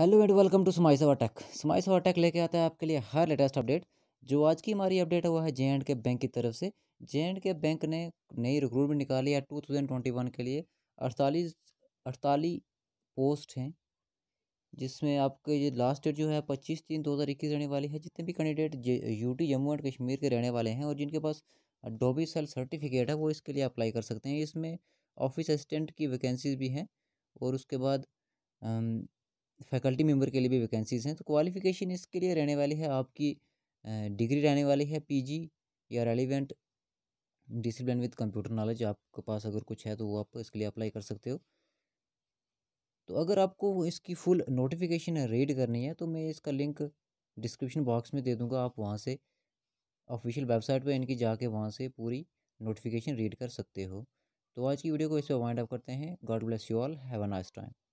hello and welcome to Smice Over Tech Smice Over Tech लेके आता है आपके लिए हर लेटेस्ट अपडेट जो आज की हमारी अपडेट हुआ है जे एंड के बैंक की तरफ से जे एंड के बैंक ने नई रिक्रूटमेंट निकाली है टू थाउजेंड ट्वेंटी वन के लिए अड़तालीस अड़तालीस पोस्ट हैं जिसमें आपके ये लास्ट डेट जो है पच्चीस तीन दो हज़ार इक्कीस रहने वाली है जितने भी candidate U T Jammu and Kashmir के रहने वाले हैं और जिनके पास सेल सर्टिफिकेट है वो इसके लिए अप्लाई कर सकते हैं इसमें ऑफिस असिस्टेंट की वैकेंसीज भी हैं और उसके बाद फैकल्टी मेंबर के लिए भी वैकेंसीज़ हैं तो क्वालिफ़िकेशन इसके लिए रहने वाली है आपकी डिग्री रहने वाली है पीजी या relevant discipline with computer knowledge आपके पास अगर कुछ है तो वो आप इसके लिए अप्लाई कर सकते हो तो अगर आपको इसकी फुल नोटिफिकेशन रीड करनी है तो मैं इसका लिंक डिस्क्रिप्शन बॉक्स में दे दूँगा आप वहाँ से ऑफिशियल वेबसाइट पर इनकी जाके वहाँ से पूरी नोटिफिकेशन रीड कर सकते हो तो आज की वीडियो को इस पर वाइंड अप करते हैं God bless you all have a nice time